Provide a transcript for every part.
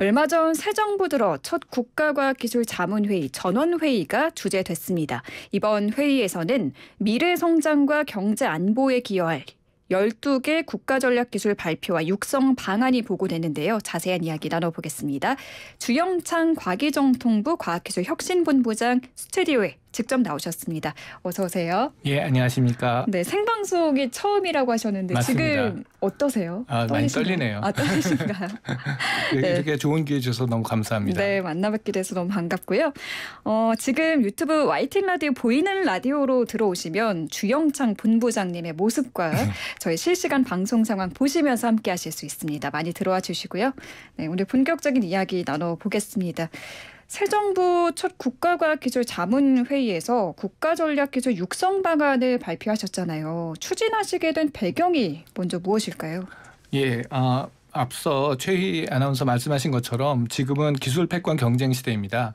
얼마 전 새 정부 들어 첫 국가과학기술자문회의 전원회의가 주재됐습니다. 이번 회의에서는 미래 성장과 경제 안보에 기여할 12개 국가전략기술 발표와 육성 방안이 보고되는데요. 자세한 이야기 나눠보겠습니다. 주영창 과기정통부 과학기술혁신본부장 스튜디오에 직접 나오셨습니다. 어서 오세요. 예, 안녕하십니까. 네, 생방송이 처음이라고 하셨는데 맞습니다. 지금 어떠세요? 아, 떨리신가요? 떨리네요. 아, 떨리신가요? 네. 네. 이렇게 좋은 기회 주셔서 너무 감사합니다. 네, 만나뵙게 돼서 너무 반갑고요. 어, 지금 유튜브 YTN 라디오 보이는 라디오로 들어오시면 주영창 본부장님의 모습과 네. 저희 실시간 방송 상황 보시면서 함께 하실 수 있습니다. 많이 들어와 주시고요. 네, 오늘 본격적인 이야기 나눠보겠습니다. 새 정부 첫 국가과학기술 자문회의에서 국가전략기술 육성 방안을 발표하셨잖아요. 추진하시게 된 배경이 먼저 무엇일까요? 예, 아, 앞서 최희 아나운서 말씀하신 것처럼 지금은 기술 패권 경쟁 시대입니다.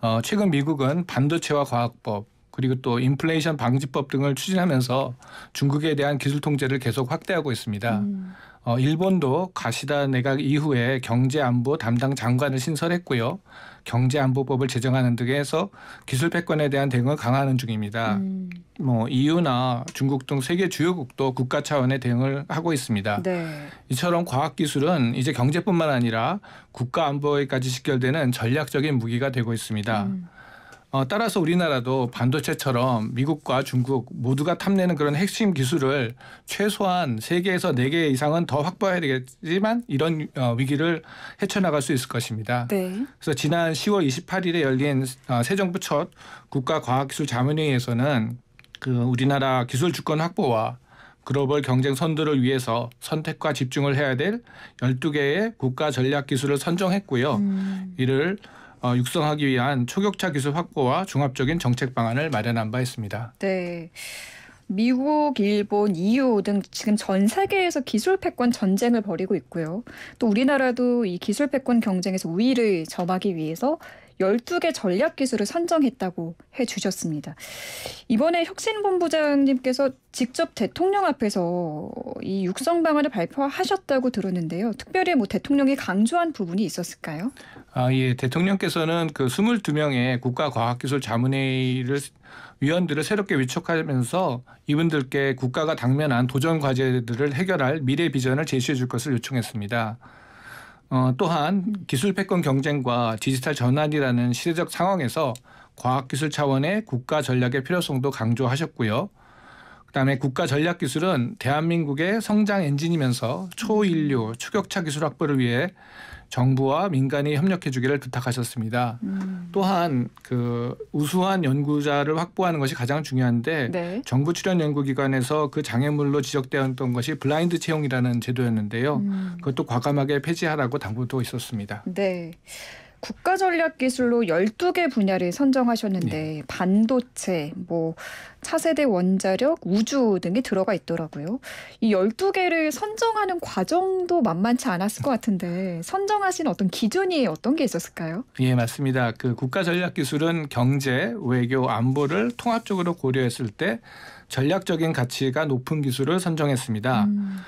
어, 최근 미국은 반도체와 과학법, 그리고 또 인플레이션 방지법 등을 추진하면서 중국에 대한 기술 통제를 계속 확대하고 있습니다. 음. 어, 일본도 가시다 내각 이후에 경제안보 담당 장관을 신설했고요. 경제안보법을 제정하는 등에서 기술 패권에 대한 대응을 강화하는 중입니다. 음. 뭐 EU나 중국 등 세계 주요국도 국가 차원의 대응을 하고 있습니다. 네. 이처럼 과학기술은 이제 경제뿐만 아니라 국가 안보에까지 직결되는 전략적인 무기가 되고 있습니다. 음. 어, 따라서 우리나라도 반도체처럼 미국과 중국 모두가 탐내는 그런 핵심 기술을 최소한 세개에서네 개 이상은 더 확보해야 되겠지만 이런 어, 위기를 헤쳐나갈 수 있을 것입니다. 네. 그래서 지난 10월 28일에 열린 어, 새 정부 첫 국가과학기술자문회의에서는 그 우리나라 기술 주권 확보와 글로벌 경쟁 선두를 위해서 선택과 집중을 해야 될 12개의 국가 전략 기술을 선정했고요. 음. 이를 어, 육성하기 위한 초격차 기술 확보와 종합적인 정책 방안을 마련한 바 있습니다. 네. 미국, 일본, EU 등 지금 전 세계에서 기술 패권 전쟁을 벌이고 있고요. 또 우리나라도 이 기술 패권 경쟁에서 우위를 점하기 위해서 12개 전략 기술을 선정했다고 해 주셨습니다. 이번에 혁신본부장님께서 직접 대통령 앞에서 이 육성 방안을 발표하셨다고 들었는데요. 특별히 뭐 대통령이 강조한 부분이 있었을까요? 아, 예. 대통령께서는 그 22명의 국가과학기술 자문회의를 위원들을 새롭게 위촉하면서 이분들께 국가가 당면한 도전 과제들을 해결할 미래 비전을 제시해 줄 것을 요청했습니다. 어, 또한 기술 패권 경쟁과 디지털 전환이라는 시대적 상황에서 과학기술 차원의 국가 전략의 필요성도 강조하셨고요. 그다음에 국가 전략 기술은 대한민국의 성장 엔진이면서 초인류 추격차 기술 확보를 위해 정부와 민간이 협력해 주기를 부탁하셨습니다. 음. 또한 그 우수한 연구자를 확보하는 것이 가장 중요한데 네. 정부 출연 연구기관에서 그 장애물로 지적되었던 것이 블라인드 채용이라는 제도였는데요. 음. 그것도 과감하게 폐지하라고 당부도 있었습니다. 네. 국가 전략 기술로 12개 분야를 선정하셨는데 네. 반도체, 뭐 차세대 원자력, 우주 등이 들어가 있더라고요. 이 12개를 선정하는 과정도 만만치 않았을 것 같은데 선정하신 어떤 기준이 어떤 게 있었을까요? 예, 맞습니다. 그 국가 전략 기술은 경제, 외교, 안보를 통합적으로 고려했을 때 전략적인 가치가 높은 기술을 선정했습니다. 음.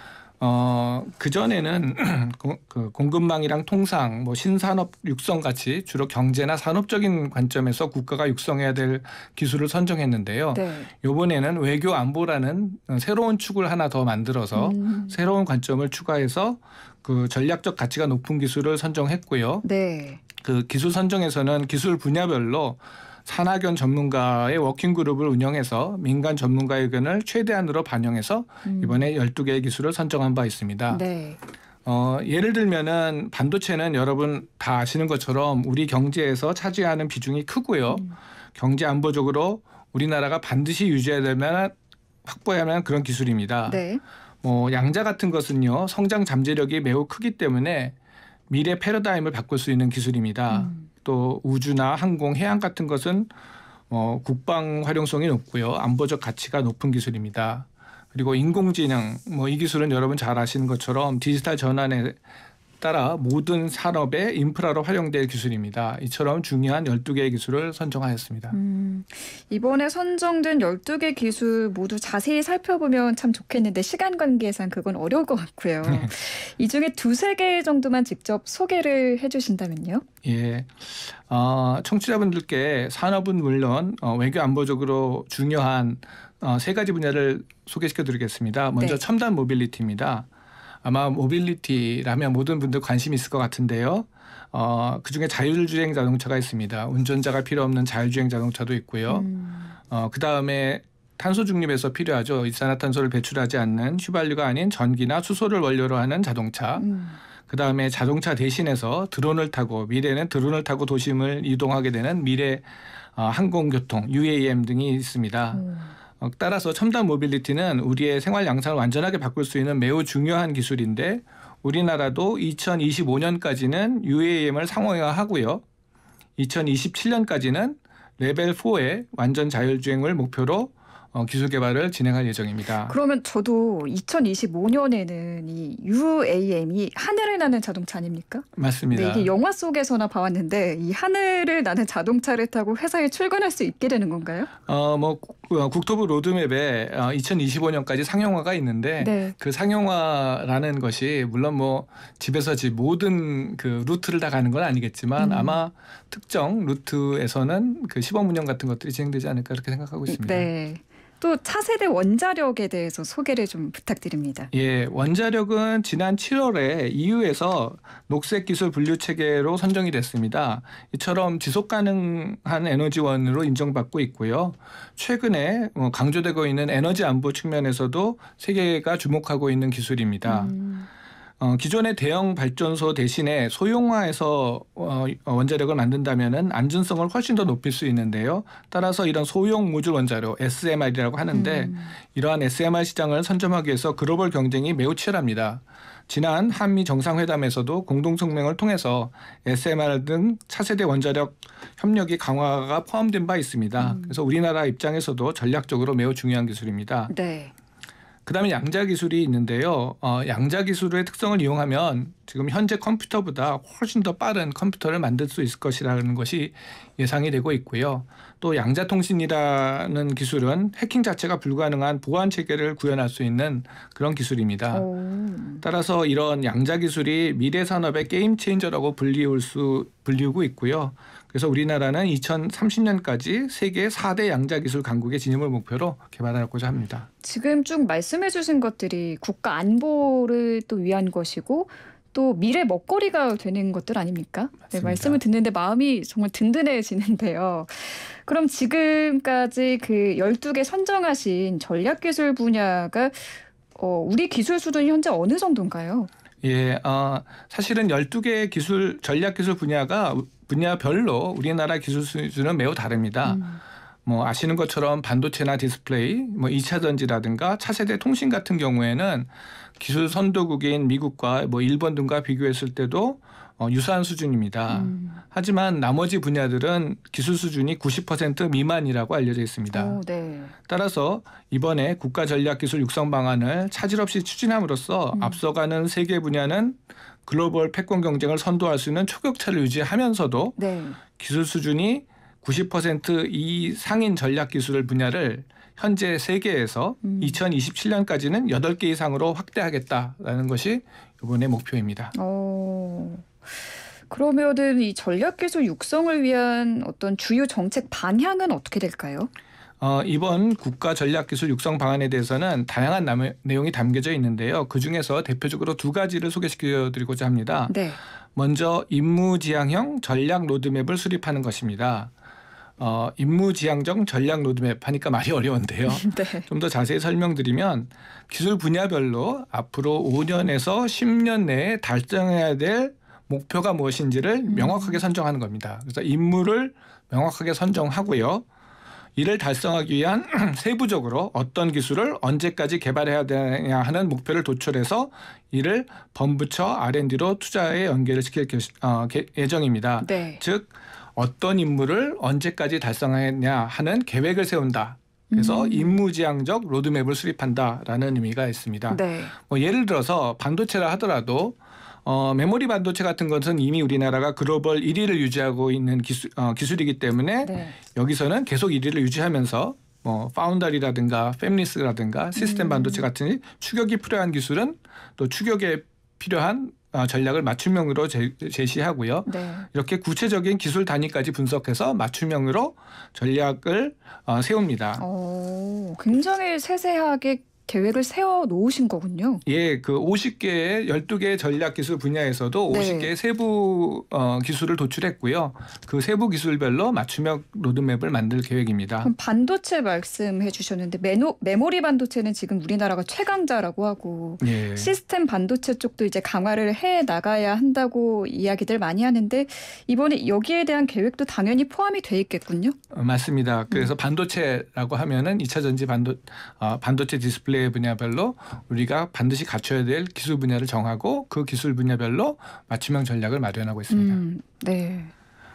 어, 그전에는 그 공급망이랑 통상, 뭐 신산업 육성 같이 주로 경제나 산업적인 관점에서 국가가 육성해야 될 기술을 선정했는데요. 네. 이번에는 외교 안보라는 새로운 축을 하나 더 만들어서 음. 새로운 관점을 추가해서 그 전략적 가치가 높은 기술을 선정했고요. 네. 그 기술 선정에서는 기술 분야별로 산학연 전문가의 워킹그룹을 운영해서 민간 전문가의 견을 최대한으로 반영해서 음. 이번에 12개의 기술을 선정한 바 있습니다. 네. 어, 예를 들면은 반도체는 여러분 다 아시는 것처럼 우리 경제에서 차지하는 비중이 크고요. 음. 경제 안보적으로 우리나라가 반드시 유지해야 되면 확보해야 하는 그런 기술입니다. 네. 뭐 양자 같은 것은요 성장 잠재력이 매우 크기 때문에 미래 패러다임을 바꿀 수 있는 기술입니다. 음. 또 우주나 항공, 해양 같은 것은 어, 국방 활용성이 높고요. 안보적 가치가 높은 기술입니다. 그리고 인공지능 뭐 이 기술은 여러분 잘 아시는 것처럼 디지털 전환에 따라 모든 산업의 인프라로 활용될 기술입니다. 이처럼 중요한 12개의 기술을 선정하였습니다. 음, 이번에 선정된 12개 기술 모두 자세히 살펴보면 참 좋겠는데 시간 관계상 그건 어려울 것 같고요. 네. 이 중에 두세 개 정도만 직접 소개를 해주신다면요? 예, 어, 청취자분들께 산업은 물론 어, 외교 안보적으로 중요한 어, 세 가지 분야를 소개시켜 드리겠습니다. 먼저 네. 첨단 모빌리티입니다. 아마 모빌리티라면 모든 분들 관심 있을 것 같은데요. 어, 그중에 자율주행 자동차가 있습니다. 운전자가 필요 없는 자율주행 자동차도 있고요. 음. 어, 그다음에 탄소 중립에서 필요하죠. 이산화탄소를 배출하지 않는 휘발유가 아닌 전기나 수소를 원료로 하는 자동차. 음. 그다음에 자동차 대신해서 드론을 타고 미래는 드론을 타고 도심을 이동하게 되는 미래 어, 항공교통 UAM 등이 있습니다. 음. 어, 따라서 첨단 모빌리티는 우리의 생활 양상을 완전하게 바꿀 수 있는 매우 중요한 기술인데 우리나라도 2025년까지는 UAM을 상용화하고요. 2027년까지는 레벨 4의 완전 자율주행을 목표로 어, 기술 개발을 진행할 예정입니다. 그러면 저도 2025년에는 이 UAM이 하늘을 나는 자동차 아닙니까? 맞습니다. 네, 이게 영화 속에서나 봐왔는데 이 하늘을 나는 자동차를 타고 회사에 출근할 수 있게 되는 건가요? 어, 뭐 어, 국토부 로드맵에 2025년까지 어, 상용화가 있는데 네. 그 상용화라는 것이 물론 뭐 집에서 집 모든 그 루트를 다 가는 건 아니겠지만 음. 아마 특정 루트에서는 그 시범 운영 같은 것들이 진행되지 않을까 이렇게 생각하고 있습니다. 네. 또 차세대 원자력에 대해서 소개를 좀 부탁드립니다. 예, 원자력은 지난 7월에 EU에서 녹색 기술 분류 체계로 선정이 됐습니다. 이처럼 지속 가능한 에너지원으로 인정받고 있고요. 최근에 어, 강조되고 있는 에너지 안보 측면에서도 세계가 주목하고 있는 기술입니다. 음. 어, 기존의 대형 발전소 대신에 소형화해서 어, 어, 원자력을 만든다면은 안전성을 훨씬 더 높일 수 있는데요. 따라서 이런 소형 우주 원자료 SMR이라고 하는데 음. 이러한 SMR 시장을 선점하기 위해서 글로벌 경쟁이 매우 치열합니다. 지난 한미 정상회담에서도 공동성명을 통해서 SMR 등 차세대 원자력 협력이 강화가 포함된 바 있습니다. 음. 그래서 우리나라 입장에서도 전략적으로 매우 중요한 기술입니다. 네. 그다음에 양자 기술이 있는데요. 어, 양자 기술의 특성을 이용하면 지금 현재 컴퓨터보다 훨씬 더 빠른 컴퓨터를 만들 수 있을 것이라는 것이 예상이 되고 있고요. 또 양자 통신이라는 기술은 해킹 자체가 불가능한 보안 체계를 구현할 수 있는 그런 기술입니다. 따라서 이런 양자 기술이 미래 산업의 게임 체인저라고 불리울 수 불리우고 있고요. 그래서 우리나라는 2030년까지 세계 4대 양자 기술 강국의 진입을 목표로 개발하고자 합니다. 지금 쭉 말씀해 주신 것들이 국가 안보를 또 위한 것이고 또 미래 먹거리가 되는 것들 아닙니까? 네, 말씀을 듣는데 마음이 정말 든든해지는데요. 그럼 지금까지 그 12개 선정하신 전략 기술 분야가 어, 우리 기술 수준이 현재 어느 정도인가요? 예, 어, 사실은 12개의 기술 전략 기술 분야가 분야별로 우리나라 기술 수준은 매우 다릅니다. 음. 뭐 아시는 것처럼 반도체나 디스플레이, 뭐 2차 전지라든가 차세대 통신 같은 경우에는 기술 선도국인 미국과 뭐 일본 등과 비교했을 때도 어, 유사한 수준입니다. 음. 하지만 나머지 분야들은 기술 수준이 90% 미만이라고 알려져 있습니다. 오, 네. 따라서 이번에 국가 전략 기술 육성 방안을 차질 없이 추진함으로써 음. 앞서가는 세계 분야는 글로벌 패권 경쟁을 선도할 수 있는 초격차를 유지하면서도 네. 기술 수준이 90% 이상인 전략 기술 분야를 현재 세계에서 음. 2027년까지는 8개 이상으로 확대하겠다라는 것이 이번의 목표입니다. 오. 그러면은 이 전략 기술 육성을 위한 어떤 주요 정책 방향은 어떻게 될까요? 어, 이번 국가 전략 기술 육성 방안에 대해서는 다양한 남, 내용이 담겨져 있는데요. 그 중에서 대표적으로 두 가지를 소개시켜 드리고자 합니다. 네. 먼저 임무지향형 전략 로드맵을 수립하는 것입니다. 어, 임무지향적 전략 로드맵 하니까 말이 어려운데요. 네. 좀더 자세히 설명드리면 기술 분야별로 앞으로 5년에서 10년 내에 달성해야 될 목표가 무엇인지를 음. 명확하게 선정하는 겁니다. 그래서 임무를 명확하게 선정하고요. 이를 달성하기 위한 세부적으로 어떤 기술을 언제까지 개발해야 되냐 하는 목표를 도출해서 이를 범부처 R&D로 투자에 연계를 시킬 어, 예정입니다. 네. 즉 어떤 임무를 언제까지 달성하냐 하는 계획을 세운다. 그래서 음. 임무지향적 로드맵을 수립한다라는 의미가 있습니다. 네. 뭐 예를 들어서 반도체라 하더라도 어, 메모리 반도체 같은 것은 이미 우리나라가 글로벌 1위를 유지하고 있는 기술, 어, 기술이기 때문에 네. 여기서는 계속 1위를 유지하면서 뭐 파운달이라든가 팹니스라든가 시스템 음. 반도체 같은 추격이 필요한 기술은 또 추격에 필요한 어, 전략을 맞춤형으로 제, 시하고요 네. 이렇게 구체적인 기술 단위까지 분석해서 맞춤형으로 전략을 어, 세웁니다. 오, 굉장히 세세하게 계획을 세워 놓으신 거군요. 예, 그 50개의 12개의 전략 기술 분야에서도 네. 50개의 세부 어, 기술을 도출했고요. 그 세부 기술별로 맞춤형 로드맵을 만들 계획입니다. 그럼 반도체 말씀해 주셨는데 메노, 메모리 반도체는 지금 우리나라가 최강자라고 하고 예. 시스템 반도체 쪽도 이제 강화를 해 나가야 한다고 이야기들 많이 하는데 이번에 여기에 대한 계획도 당연히 포함이 돼 있겠군요. 어, 맞습니다. 그래서 음. 반도체라고 하면은 2차 전지 반도 어, 반도체 디스플레이 분야 분야별로 우리가 반드시 갖춰야 될 기술 분야를 정하고 그 기술 분야별로 맞춤형 전략을 마련하고 있습니다. 음, 네.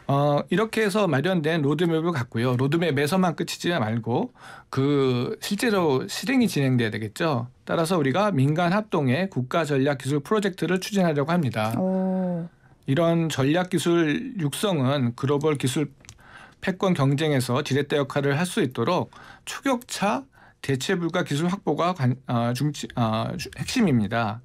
어, 이렇게 해서 마련된 로드맵을 갖고요. 로드맵에서만 끝이지 말고 그 실제로 실행이 진행돼야 되겠죠. 따라서 우리가 민간 합동의 국가 전략 기술 프로젝트를 추진하려고 합니다. 오. 이런 전략 기술 육성은 글로벌 기술 패권 경쟁에서 지렛대 역할을 할 수 있도록 초격차 대체불가 기술 확보가 관, 아, 중치, 아, 주, 핵심입니다.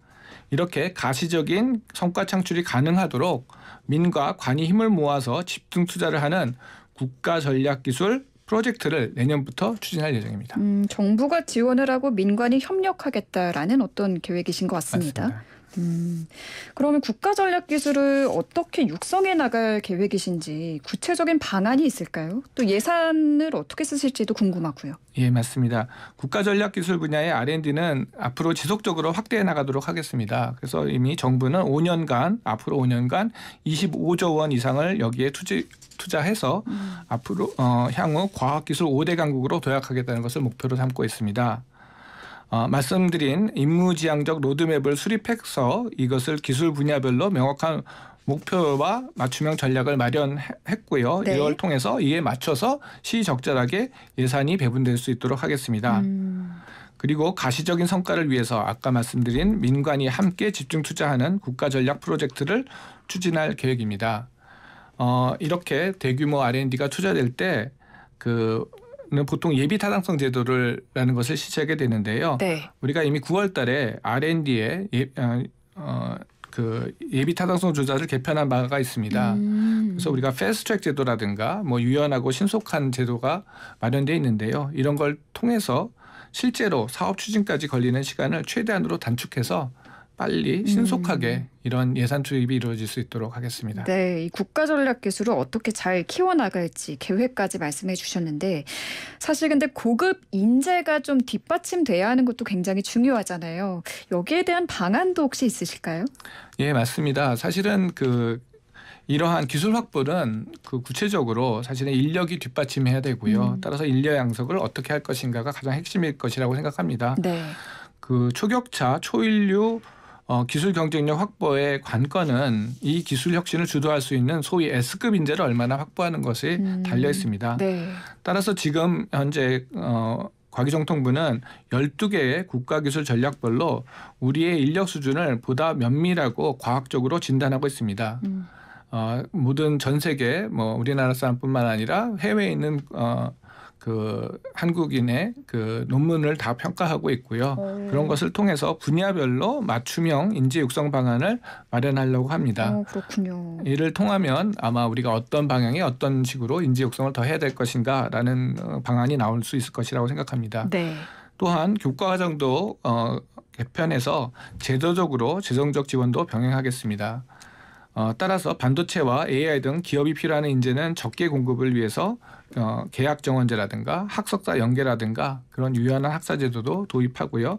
이렇게 가시적인 성과 창출이 가능하도록 민과 관이 힘을 모아서 집중 투자를 하는 국가 전략 기술 프로젝트를 내년부터 추진할 예정입니다. 음, 정부가 지원을 하고 민관이 협력하겠다라는 어떤 계획이신 것 같습니다. 맞습니다. 음, 그러면 국가 전략 기술을 어떻게 육성해 나갈 계획이신지 구체적인 방안이 있을까요? 또 예산을 어떻게 쓰실지도 궁금하고요. 예, 맞습니다. 국가 전략 기술 분야의 R&D는 앞으로 지속적으로 확대해 나가도록 하겠습니다. 그래서 이미 정부는 5년간 앞으로 5년간 25조 원 이상을 여기에 투지, 투자해서 음. 앞으로 어, 향후 과학기술 5대 강국으로 도약하겠다는 것을 목표로 삼고 있습니다. 어, 말씀드린 임무지향적 로드맵을 수립해서 이것을 기술 분야별로 명확한 목표와 맞춤형 전략을 마련했고요. 네. 이걸 통해서 이에 맞춰서 시적절하게 예산이 배분될 수 있도록 하겠습니다. 음. 그리고 가시적인 성과를 위해서 아까 말씀드린 민관이 함께 집중 투자하는 국가 전략 프로젝트를 추진할 계획입니다. 어, 이렇게 대규모 R&D가 투자될 때그 보통 예비 타당성 제도를라는 것을 시작하게 되는데요. 네. 우리가 이미 9월달에 R&D에 예, 아, 어, 그 예비 타당성 조사를 개편한 바가 있습니다. 음. 그래서 우리가 패스트트랙 제도라든가 뭐 유연하고 신속한 제도가 마련돼 있는데요. 이런 걸 통해서 실제로 사업 추진까지 걸리는 시간을 최대한으로 단축해서 빨리 음. 신속하게 음. 이런 예산 투입이 이루어질 수 있도록 하겠습니다. 네, 이 국가 전략 기술을 어떻게 잘 키워 나갈지 계획까지 말씀해 주셨는데 사실 근데 고급 인재가 좀 뒷받침돼야 하는 것도 굉장히 중요하잖아요. 여기에 대한 방안도 혹시 있으실까요? 예, 맞습니다. 사실은 그 이러한 기술 확보는 그 구체적으로 사실은 인력이 뒷받침해야 되고요. 음. 따라서 인력 양성을 어떻게 할 것인가가 가장 핵심일 것이라고 생각합니다. 네. 그 초격차, 초인류 어, 기술 경쟁력 확보의 관건은 이 기술 혁신을 주도할 수 있는 소위 S급 인재를 얼마나 확보하는 것에 음. 달려 있습니다. 네. 따라서 지금 현재 어, 과기정통부는 12개의 국가기술 전략별로 우리의 인력 수준을 보다 면밀하고 과학적으로 진단하고 있습니다. 음. 어, 모든 전 세계 뭐 우리나라 사람뿐만 아니라 해외에 있는 어, 그 한국인의 그 논문을 다 평가하고 있고요. 오. 그런 것을 통해서 분야별로 맞춤형 인재 육성 방안을 마련하려고 합니다. 오, 그렇군요. 이를 통하면 아마 우리가 어떤 방향에 어떤 식으로 인재 육성을 더 해야 될 것인가라는 어, 방안이 나올 수 있을 것이라고 생각합니다. 네. 또한 교과 과정도 어, 개편해서 제도적으로 재정적 지원도 병행하겠습니다. 어, 따라서 반도체와 AI 등 기업이 필요하는 인재는 적게 공급을 위해서 어, 계약 정원제라든가 학석사 연계라든가 그런 유연한 학사 제도도 도입하고요.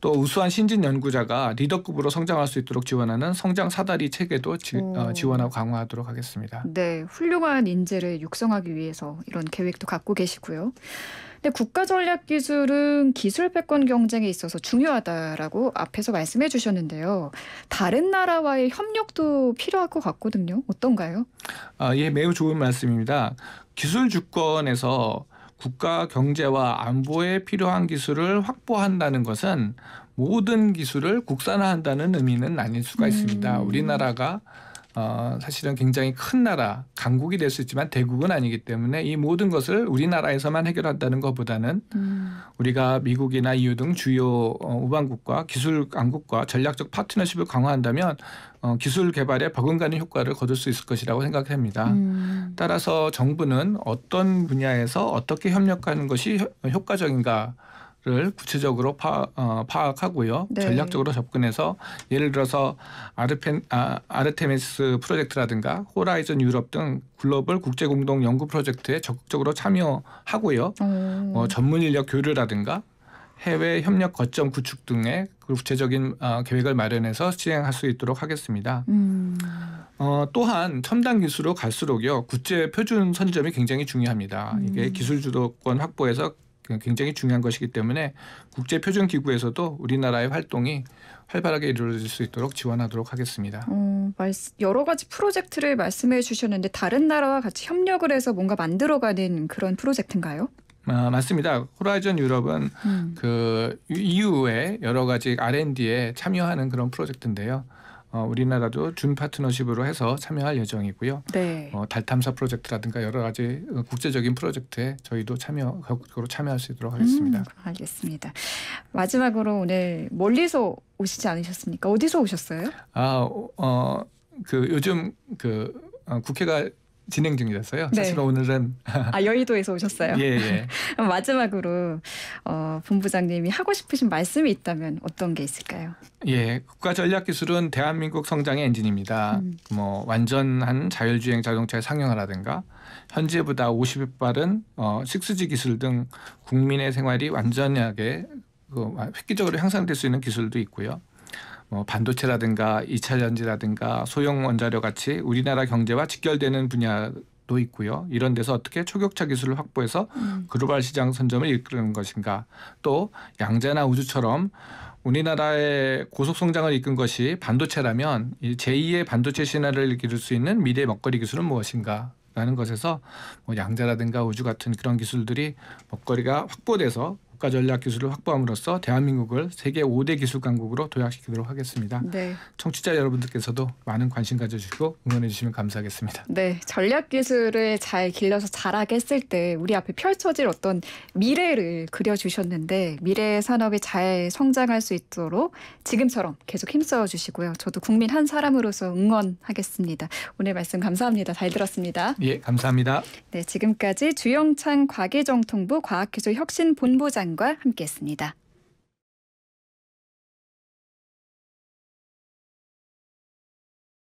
또 우수한 신진 연구자가 리더급으로 성장할 수 있도록 지원하는 성장 사다리 체계도 지, 어, 지원하고 강화하도록 하겠습니다. 네, 훌륭한 인재를 육성하기 위해서 이런 계획도 갖고 계시고요. 근데 국가 전략 기술은 기술 패권 경쟁에 있어서 중요하다라고 앞에서 말씀해 주셨는데요. 다른 나라와의 협력도 필요할 것 같거든요. 어떤가요? 아, 예, 매우 좋은 말씀입니다. 기술 주권에서 국가 경제와 안보에 필요한 기술을 확보한다는 것은 모든 기술을 국산화한다는 의미는 아닐 수가 있습니다. 음. 우리나라가 어, 사실은 굉장히 큰 나라, 강국이 될 수 있지만 대국은 아니기 때문에 이 모든 것을 우리나라에서만 해결한다는 것보다는 음. 우리가 미국이나 EU 등 주요 어, 우방국과 기술 강국과 전략적 파트너십을 강화한다면 어, 기술 개발에 버금가는 효과를 거둘 수 있을 것이라고 생각합니다. 음. 따라서 정부는 어떤 분야에서 어떻게 협력하는 것이 효, 효과적인가 를 구체적으로 파, 어, 파악하고요. 네. 전략적으로 접근해서 예를 들어서 아르펜, 아, 아르테미스 프로젝트라든가 호라이즌 유럽 등 글로벌 국제 공동 연구 프로젝트에 적극적으로 참여하고요. 음. 어, 뭐 전문 인력 교류라든가 해외 협력 거점 구축 등의 구체적인 어, 계획을 마련해서 시행할 수 있도록 하겠습니다. 음. 어, 또한 첨단 기술로 갈수록요 국제 표준 선점이 굉장히 중요합니다. 음. 이게 기술 주도권 확보에서 그러니까 굉장히 중요한 것이기 때문에 국제 표준 기구에서도 우리나라의 활동이 활발하게 이루어질 수 있도록 지원하도록 하겠습니다. 어, 여러 가지 프로젝트를 말씀해 주셨는데 다른 나라와 같이 협력을 해서 뭔가 만들어가는 그런 프로젝트인가요? 아, 맞습니다. 호라이즌 유럽은 음. 그 EU의 여러 가지 R&D에 참여하는 그런 프로젝트인데요. 어, 우리나라도 준 파트너십으로 해서 참여할 예정이고요. 네. 어, 달 탐사 프로젝트라든가 여러 가지 국제적인 프로젝트에 저희도 참여 적극으로 참여할 수 있도록 하겠습니다. 음, 알겠습니다. 마지막으로 오늘 멀리서 오시지 않으셨습니까? 어디서 오셨어요? 아, 어, 어 그 요즘 그 어, 국회가 진행 중이었어요. 네. 사실 오늘은 아 여의도에서 오셨어요. 예, 예. 마지막으로 어, 본부장님이 하고 싶으신 말씀이 있다면 어떤 게 있을까요? 예, 국가전략기술은 대한민국 성장의 엔진입니다. 음. 뭐 완전한 자율주행 자동차의 상용화라든가 현재보다 50배 빠른 어, 6G 기술 등 국민의 생활이 완전하게 그 아, 획기적으로 향상될 수 있는 기술도 있고요. 뭐 반도체라든가 이차 전지라든가 소형 원자력 같이 우리나라 경제와 직결되는 분야 도 있고요. 이런 데서 어떻게 초격차 기술을 확보해서 음. 글로벌 시장 선점을 이끄는 것인가. 또 양자나 우주처럼 우리나라의 고속 성장을 이끈 것이 반도체라면 이 제2의 반도체 신화를 이끌 수 있는 미래 먹거리 기술은 무엇인가? 라는 것에서 뭐 양자라든가 우주 같은 그런 기술들이 먹거리가 확보돼서 국가 전략 기술을 확보함으로써 대한민국을 세계 5대 기술 강국으로 도약시키도록 하겠습니다. 네. 청취자 여러분들께서도 많은 관심 가져주시고 응원해 주시면 감사하겠습니다. 네, 전략 기술을 잘 길러서 잘하게 했을 때 우리 앞에 펼쳐질 어떤 미래를 그려주셨는데 미래 산업이 잘 성장할 수 있도록 지금처럼 계속 힘써 주시고요. 저도 국민 한 사람으로서 응원하겠습니다. 오늘 말씀 감사합니다. 잘 들었습니다. 예, 감사합니다. 네, 지금까지 주영창 과기정통부 과학기술혁신본부장 시간과 함께했습니다.